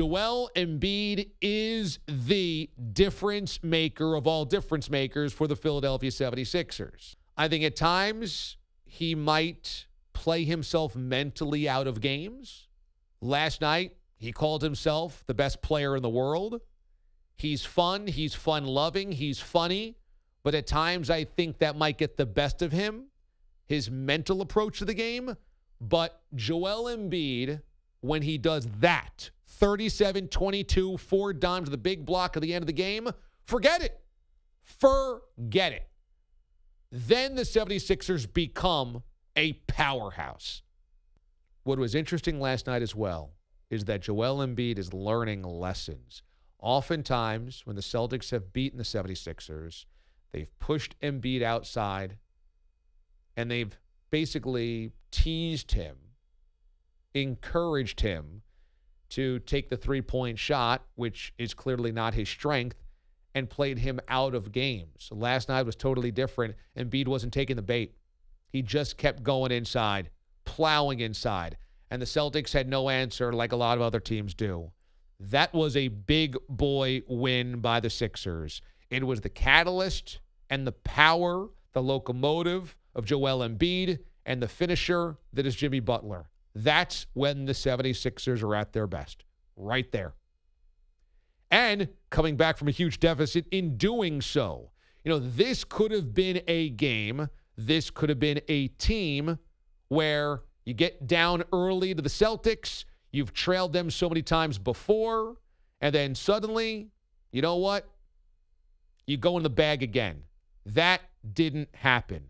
Joel Embiid is the difference maker of all difference makers for the Philadelphia 76ers. I think at times he might play himself mentally out of games. Last night, he called himself the best player in the world. He's fun, he's fun loving, he's funny, but at times I think that might get the best of him, his mental approach to the game. But Joel Embiid when he does that. 37 22, four dimes to the big block at the end of the game. Forget it. Forget it. Then the 76ers become a powerhouse. What was interesting last night as well is that Joel Embiid is learning lessons. Oftentimes, when the Celtics have beaten the 76ers, they've pushed Embiid outside and they've basically teased him encouraged him to take the three point shot, which is clearly not his strength, and played him out of games. Last night was totally different. Embiid wasn't taking the bait. He just kept going inside, plowing inside. And the Celtics had no answer like a lot of other teams do. That was a big boy win by the Sixers. It was the catalyst and the power, the locomotive of Joel Embiid and the finisher that is Jimmy Butler. That's when the 76ers are at their best, right there. And coming back from a huge deficit in doing so. You know, this could have been a game, this could have been a team where you get down early to the Celtics, you've trailed them so many times before, and then suddenly, you know what? You go in the bag again. That didn't happen.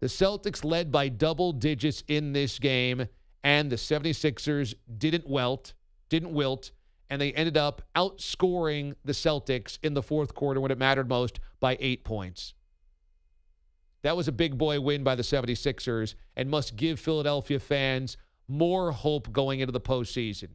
The Celtics led by double digits in this game, and the 76ers didn't wilt, didn't wilt, and they ended up outscoring the Celtics in the fourth quarter when it mattered most by 8 points. That was a big boy win by the 76ers and must give Philadelphia fans more hope going into the postseason.